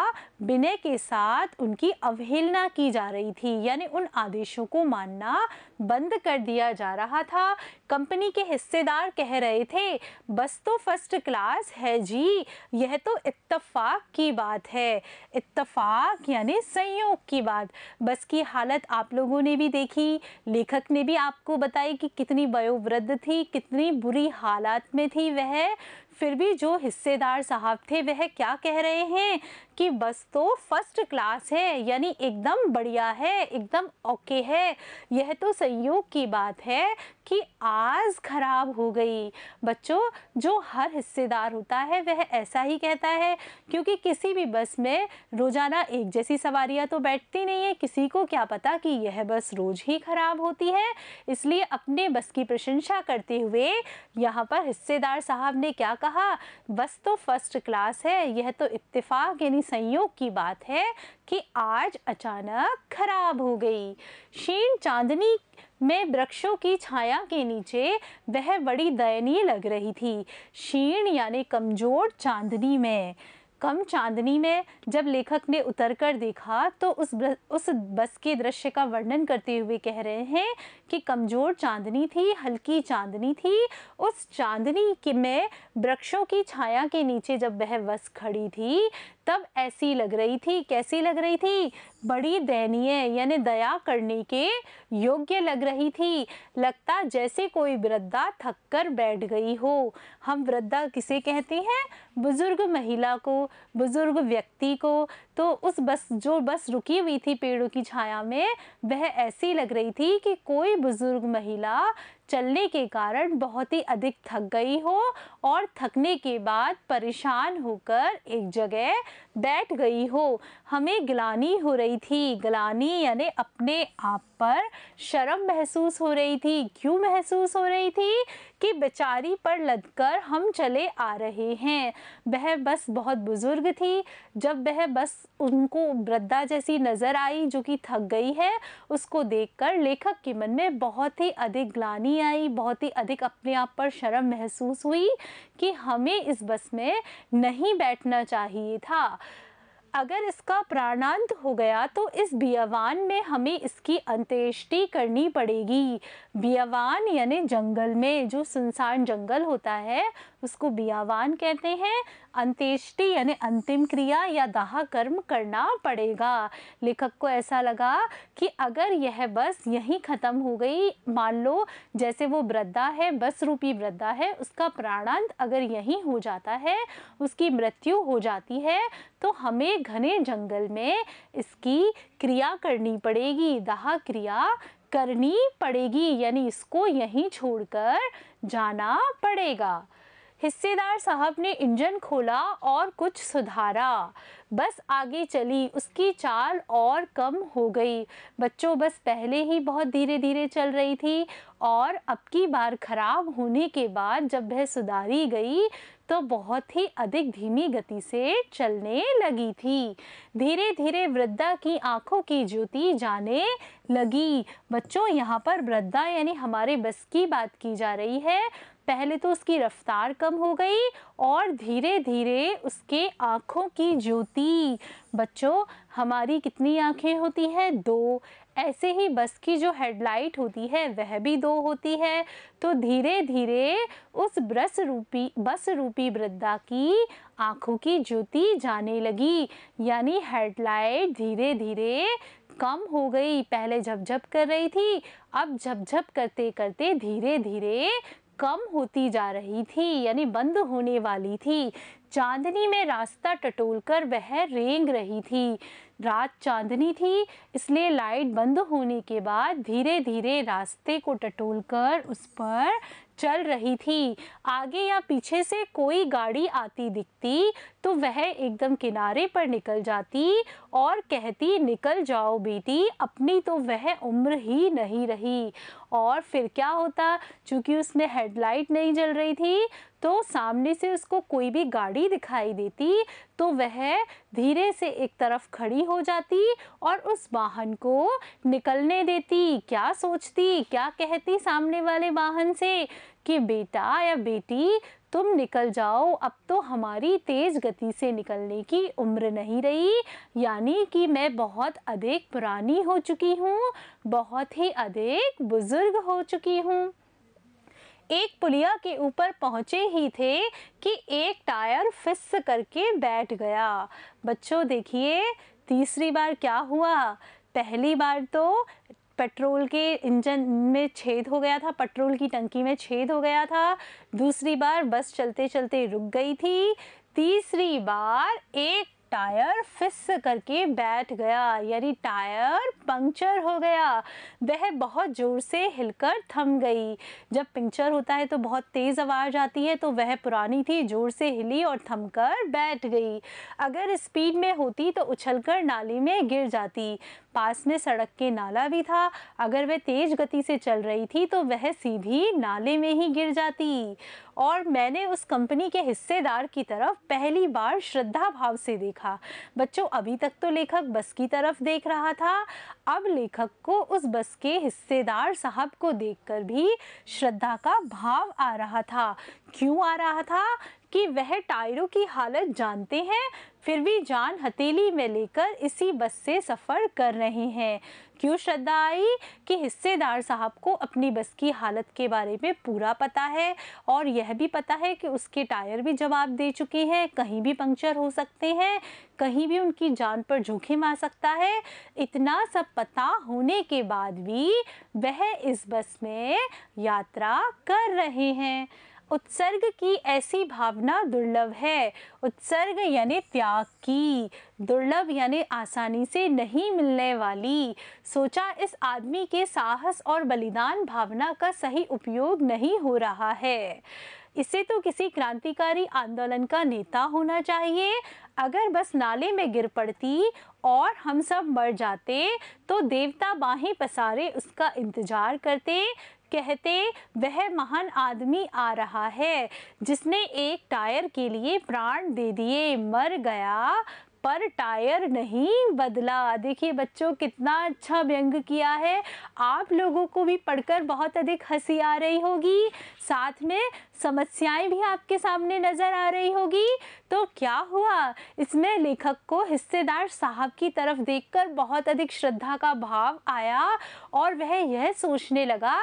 विनय के साथ उनकी अवहेलना की जा रही थी यानी उन आदेशों को मानना बंद कर दिया जा रहा था कंपनी के हिस्सेदार कह रहे थे बस तो फर्स्ट क्लास है जी यह तो इत्तफाक की बात है इत्तफाक यानी संयोग की बात बस की हालत आप लोगों ने भी देखी लेखक ने भी आपको बताई कि कितनी वयोवृद्ध थी कितनी बुरी हालात में थी वह फिर भी जो हिस्सेदार साहब थे वह क्या कह रहे हैं कि बस तो फर्स्ट क्लास है यानी एकदम बढ़िया है एकदम ओके है यह तो संयोग की बात है कि आज खराब हो गई बच्चों जो हर हिस्सेदार होता है वह ऐसा ही कहता है क्योंकि किसी भी बस में रोज़ाना एक जैसी सवारियां तो बैठती नहीं है किसी को क्या पता कि यह बस रोज़ ही ख़राब होती है इसलिए अपने बस की प्रशंसा करते हुए यहाँ पर हिस्सेदार साहब ने क्या कहा बस तो फर्स्ट क्लास है यह तो इत्तेफाक यानी संयोग की बात है कि आज अचानक खराब हो गई शीन चांदनी में वृक्षों की छाया के नीचे वह बड़ी दयनीय लग रही थी शीण यानी कमज़ोर चांदनी में कम चांदनी में जब लेखक ने कर देखा तो उस उस बस के दृश्य का वर्णन करते हुए कह रहे हैं कि कमज़ोर चांदनी थी हल्की चांदनी थी उस चांदनी के में वृक्षों की छाया के नीचे जब वह बस खड़ी थी तब ऐसी लग रही थी कैसी लग रही थी बड़ी दयनीय यानी दया करने के योग्य लग रही थी लगता जैसे कोई वृद्धा थक कर बैठ गई हो हम वृद्धा किसे कहते हैं बुज़ुर्ग महिला को बुज़ुर्ग व्यक्ति को तो उस बस जो बस रुकी हुई थी पेड़ों की छाया में वह ऐसी लग रही थी कि कोई बुज़ुर्ग महिला चलने के कारण बहुत ही अधिक थक गई हो और थकने के बाद परेशान होकर एक जगह बैठ गई हो हमें गलानी हो रही थी गलानी यानी अपने आप पर शर्म महसूस हो रही थी क्यों महसूस हो रही थी कि बेचारी पर लदकर हम चले आ रहे हैं वह बस बहुत बुज़ुर्ग थी जब वह बस उनको वृद्धा जैसी नज़र आई जो कि थक गई है उसको देखकर लेखक के मन में बहुत ही अधिक ग्लानी आई बहुत ही अधिक अपने आप पर शर्म महसूस हुई कि हमें इस बस में नहीं बैठना चाहिए था अगर इसका प्राणांत हो गया तो इस बियावान में हमें इसकी अंत्येष्टि करनी पड़ेगी बियावान यानी जंगल में जो सुनसान जंगल होता है उसको बियावान कहते हैं अंत्येष्टि यानी अंतिम क्रिया या दाह कर्म करना पड़ेगा लेखक को ऐसा लगा कि अगर यह बस यहीं ख़त्म हो गई मान लो जैसे वो वृद्धा है बस रूपी वृद्धा है उसका प्राणांत अगर यहीं हो जाता है उसकी मृत्यु हो जाती है तो हमें घने जंगल में इसकी क्रिया करनी पड़ेगी दाह क्रिया करनी पड़ेगी यानी इसको यहीं छोड़कर जाना पड़ेगा हिस्सेदार साहब ने इंजन खोला और कुछ सुधारा बस आगे चली उसकी चाल और कम हो गई बच्चों बस पहले ही बहुत धीरे धीरे चल रही थी और अब की बार खराब होने के बाद जब वह सुधारी गई तो बहुत ही अधिक धीमी गति से चलने लगी थी धीरे धीरे वृद्धा की आंखों की ज्योति जाने लगी बच्चों यहाँ पर वृद्धा यानी हमारे बस की बात की जा रही है पहले तो उसकी रफ्तार कम हो गई और धीरे धीरे उसके आँखों की ज्योति बच्चों हमारी कितनी आँखें होती हैं दो ऐसे ही बस की जो हेडलाइट होती है वह भी दो होती है तो धीरे धीरे उस ब्रस रूपी बस रूपी वृद्धा की आँखों की ज्योति जाने लगी यानी हेडलाइट धीरे धीरे कम हो गई पहले झपझप कर रही थी अब झपझप करते करते धीरे धीरे कम होती जा रही थी यानी बंद होने वाली थी चांदनी में रास्ता टटोलकर वह रेंग रही थी रात चांदनी थी इसलिए लाइट बंद होने के बाद धीरे धीरे रास्ते को टटोलकर उस पर चल रही थी आगे या पीछे से कोई गाड़ी आती दिखती तो वह एकदम किनारे पर निकल जाती और कहती निकल जाओ बेटी अपनी तो वह उम्र ही नहीं रही और फिर क्या होता चूँकि उसमें हेडलाइट नहीं जल रही थी तो सामने से उसको कोई भी गाड़ी दिखाई देती तो वह धीरे से एक तरफ खड़ी हो जाती और उस वाहन को निकलने देती क्या सोचती क्या कहती सामने वाले वाहन से कि बेटा या बेटी तुम निकल जाओ अब तो हमारी तेज़ गति से निकलने की उम्र नहीं रही यानी कि मैं बहुत अधिक पुरानी हो चुकी हूँ बहुत ही अधिक बुज़ुर्ग हो चुकी हूँ एक पुलिया के ऊपर पहुँचे ही थे कि एक टायर फिस करके बैठ गया बच्चों देखिए तीसरी बार क्या हुआ पहली बार तो पेट्रोल के इंजन में छेद हो गया था पेट्रोल की टंकी में छेद हो गया था दूसरी बार बस चलते चलते रुक गई थी तीसरी बार एक टायर फिस करके बैठ गया यानी टायर पंक्चर हो गया वह बहुत ज़ोर से हिलकर थम गई जब पंक्चर होता है तो बहुत तेज़ आवाज़ आती है तो वह पुरानी थी ज़ोर से हिली और थम कर बैठ गई अगर स्पीड में होती तो उछलकर नाली में गिर जाती पास में सड़क के नाला भी था अगर वह तेज़ गति से चल रही थी तो वह सीधी नाले में ही गिर जाती और मैंने उस कंपनी के हिस्सेदार की तरफ पहली बार श्रद्धा भाव से देखा बच्चों अभी तक तो लेखक बस की तरफ देख रहा था अब लेखक को उस बस के हिस्सेदार साहब को देखकर भी श्रद्धा का भाव आ रहा था क्यों आ रहा था कि वह टायरों की हालत जानते हैं फिर भी जान हथेली में लेकर इसी बस से सफ़र कर रहे हैं क्यों श्रद्धा आई कि हिस्सेदार साहब को अपनी बस की हालत के बारे में पूरा पता है और यह भी पता है कि उसके टायर भी जवाब दे चुके हैं कहीं भी पंक्चर हो सकते हैं कहीं भी उनकी जान पर जोखिम आ सकता है इतना सब पता होने के बाद भी वह इस बस में यात्रा कर रहे हैं उत्सर्ग की ऐसी भावना दुर्लभ है उत्सर्ग यानी त्याग की दुर्लभ यानी आसानी से नहीं मिलने वाली सोचा इस आदमी के साहस और बलिदान भावना का सही उपयोग नहीं हो रहा है इसे तो किसी क्रांतिकारी आंदोलन का नेता होना चाहिए अगर बस नाले में गिर पड़ती और हम सब मर जाते तो देवता बाहें पसारे उसका इंतजार करते कहते वह महान आदमी आ रहा है जिसने एक टायर के लिए प्राण दे दिए मर गया पर टायर नहीं बदला देखिए बच्चों कितना अच्छा व्यंग किया है आप लोगों को भी पढ़कर बहुत अधिक हंसी आ रही होगी साथ में समस्याएं भी आपके सामने नज़र आ रही होगी तो क्या हुआ इसमें लेखक को हिस्सेदार साहब की तरफ देखकर बहुत अधिक श्रद्धा का भाव आया और वह यह सोचने लगा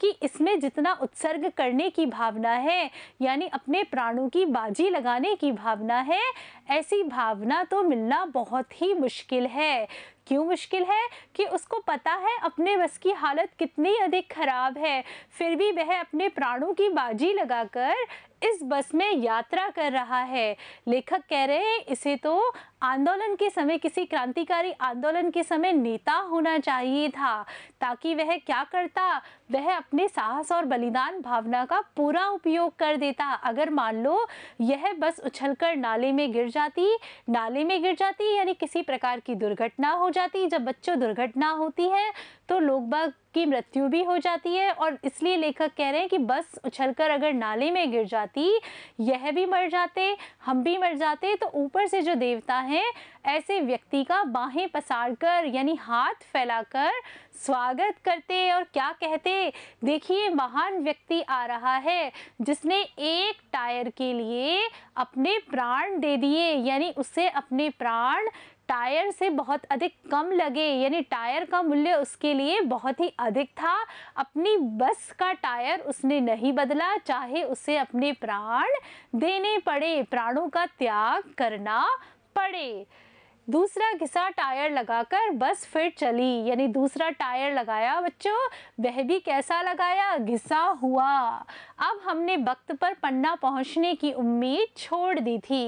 कि इसमें जितना उत्सर्ग करने की भावना है यानी अपने प्राणों की बाजी लगाने की भावना है ऐसी भावना तो मिलना बहुत ही मुश्किल है क्यों मुश्किल है कि उसको पता है अपने बस की हालत कितनी अधिक खराब है फिर भी वह अपने प्राणों की बाजी लगाकर इस बस में यात्रा कर रहा है लेखक कह रहे हैं इसे तो आंदोलन के समय किसी क्रांतिकारी आंदोलन के समय नेता होना चाहिए था ताकि वह क्या करता वह अपने साहस और बलिदान भावना का पूरा उपयोग कर देता अगर मान लो यह बस उछलकर नाले में गिर जाती नाले में गिर जाती यानी किसी प्रकार की दुर्घटना हो जाती जब बच्चों दुर्घटना होती है तो लोग बाग की मृत्यु भी हो जाती है और इसलिए लेखक कह रहे हैं कि बस उछलकर अगर नाले में गिर जाती यह भी मर जाते हम भी मर जाते तो ऊपर से जो देवता हैं है ऐसे व्यक्ति का बाहें पसार कर यानी हाथ फैलाकर स्वागत करते और क्या कहते देखिए महान व्यक्ति आ रहा है जिसने एक टायर के लिए अपने प्राण दे दिए यानी उसे अपने प्राण टायर से बहुत अधिक कम लगे यानी टायर का मूल्य उसके लिए बहुत ही अधिक था अपनी बस का टायर उसने नहीं बदला चाहे उसे अपने प्राण देने पड़े प्राणों का त्याग करना पड़े दूसरा घिसा टायर लगाकर बस फिर चली यानी दूसरा टायर लगाया बच्चों वह भी कैसा लगाया घिसा हुआ अब हमने वक्त पर पन्ना पहुंचने की उम्मीद छोड़ दी थी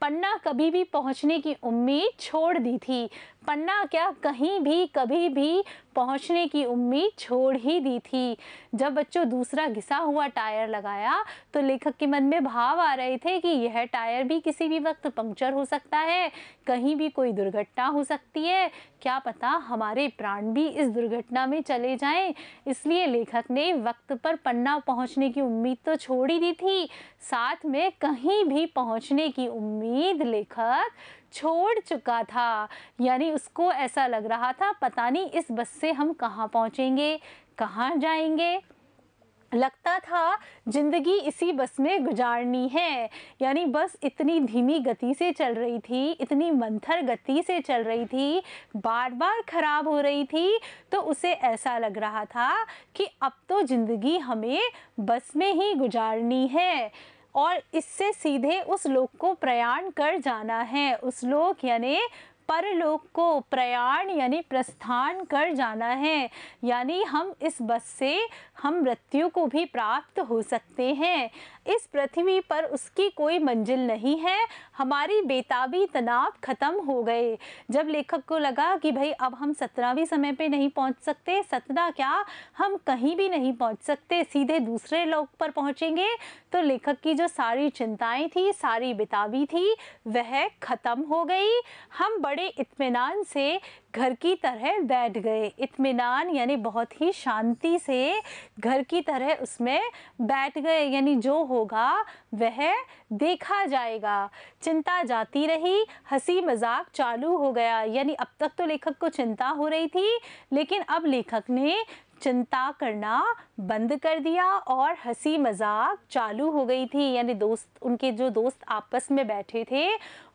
पन्ना कभी भी पहुंचने की उम्मीद छोड़ दी थी पन्ना क्या कहीं भी कभी भी पहुंचने की उम्मीद छोड़ ही दी थी जब बच्चों दूसरा घिसा हुआ टायर लगाया तो लेखक के मन में भाव आ रहे थे कि यह टायर भी किसी भी वक्त पंक्चर हो सकता है कहीं भी कोई दुर्घटना हो सकती है क्या पता हमारे प्राण भी इस दुर्घटना में चले जाएं इसलिए लेखक ने वक्त पर पन्ना पहुंचने की उम्मीद तो छोड़ ही दी थी साथ में कहीं भी पहुंचने की उम्मीद लेखक छोड़ चुका था यानी उसको ऐसा लग रहा था पता नहीं इस बस से हम कहाँ पहुँचेंगे कहाँ जाएंगे लगता था जिंदगी इसी बस में गुजारनी है यानी बस इतनी धीमी गति से चल रही थी इतनी मंथर गति से चल रही थी बार बार ख़राब हो रही थी तो उसे ऐसा लग रहा था कि अब तो ज़िंदगी हमें बस में ही गुजारनी है और इससे सीधे उस लोक को प्रयाण कर जाना है उस लोक यानी परलोक को प्रयाण यानी प्रस्थान कर जाना है यानी हम इस बस से हम मृत्यु को भी प्राप्त हो सकते हैं इस पृथ्वी पर उसकी कोई मंजिल नहीं है हमारी बेताबी तनाव ख़त्म हो गए जब लेखक को लगा कि भाई अब हम सतना भी समय पे नहीं पहुंच सकते सतना क्या हम कहीं भी नहीं पहुंच सकते सीधे दूसरे लोग पर पहुंचेंगे तो लेखक की जो सारी चिंताएं थी सारी बेताबी थी वह ख़त्म हो गई हम बड़े इत्मीनान से घर की तरह बैठ गए इत्मीनान यानी बहुत ही शांति से घर की तरह उसमें बैठ गए यानी जो होगा वह देखा जाएगा चिंता जाती रही हंसी मजाक चालू हो गया यानी अब तक तो लेखक को चिंता हो रही थी लेकिन अब लेखक ने चिंता करना बंद कर दिया और हंसी मजाक चालू हो गई थी यानी दोस्त उनके जो दोस्त आपस में बैठे थे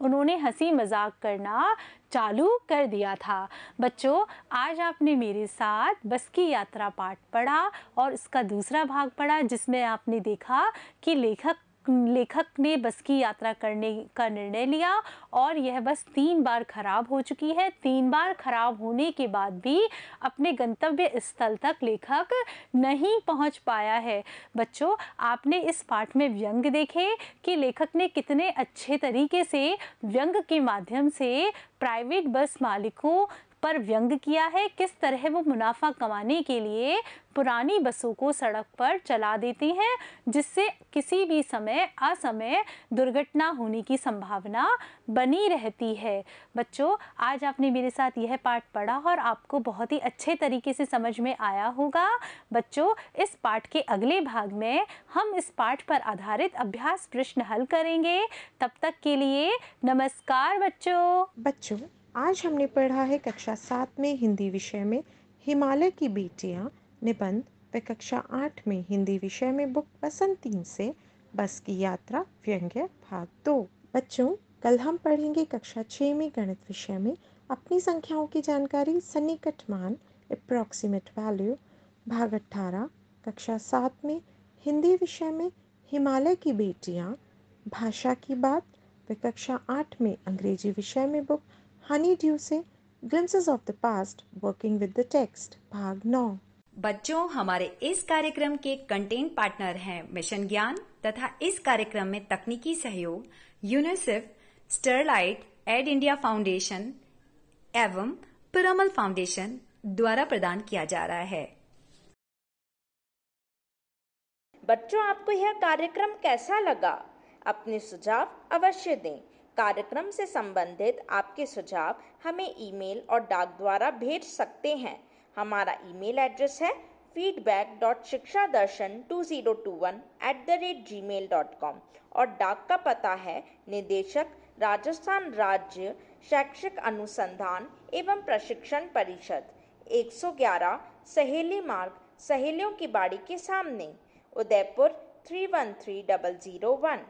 उन्होंने हंसी मजाक करना चालू कर दिया था बच्चों आज आपने मेरे साथ बस की यात्रा पाठ पढ़ा और इसका दूसरा भाग पढ़ा जिसमें आपने देखा कि लेखक लेखक ने बस की यात्रा करने का निर्णय लिया और यह बस तीन बार खराब हो चुकी है तीन बार खराब होने के बाद भी अपने गंतव्य स्थल तक लेखक नहीं पहुंच पाया है बच्चों आपने इस पाठ में व्यंग देखे कि लेखक ने कितने अच्छे तरीके से व्यंग के माध्यम से प्राइवेट बस मालिकों पर व्यंग किया है किस तरह वो मुनाफा कमाने के लिए पुरानी बसों को सड़क पर चला देती हैं जिससे किसी भी समय असमय दुर्घटना होने की संभावना बनी रहती है बच्चों आज आपने मेरे साथ यह पाठ पढ़ा और आपको बहुत ही अच्छे तरीके से समझ में आया होगा बच्चों इस पाठ के अगले भाग में हम इस पाठ पर आधारित अभ्यास प्रश्न हल करेंगे तब तक के लिए नमस्कार बच्चों बच्चों आज हमने पढ़ा है कक्षा सात में हिंदी विषय में हिमालय की बेटियाँ निबंध व कक्षा आठ में हिंदी विषय में बुक पसंद तीन से बस की यात्रा व्यंग्य भाग दो बच्चों कल हम पढ़ेंगे कक्षा छः में गणित विषय में अपनी संख्याओं की जानकारी सन्निकट मान अप्रॉक्सीमेट वैल्यू भाग अट्ठारह कक्षा सात में हिंदी विषय में हिमालय की बेटियाँ भाषा की बात व कक्षा आठ में अंग्रेजी विषय में बुक हनीड्यू से glimpses of the past working with the text भाग नौ बच्चों हमारे इस कार्यक्रम के कंटेंट पार्टनर हैं मिशन ज्ञान तथा इस कार्यक्रम में तकनीकी सहयोग UNICEF Sterlite Ed India foundation एवं पिरामल फाउंडेशन द्वारा प्रदान किया जा रहा है बच्चों आपको यह कार्यक्रम कैसा लगा अपने सुझाव अवश्य दें कार्यक्रम से संबंधित आपके सुझाव हमें ईमेल और डाक द्वारा भेज सकते हैं हमारा ईमेल एड्रेस है feedback dot Shiksha Darshan two zero two one at the rate Gmail dot com और डाक का पता है निदेशक राजस्थान राज्य शैक्षिक अनुसंधान एवं प्रशिक्षण परिषद 111 सहेली मार्ग सहेलियों की बाड़ी के सामने Udaipur three one three double zero one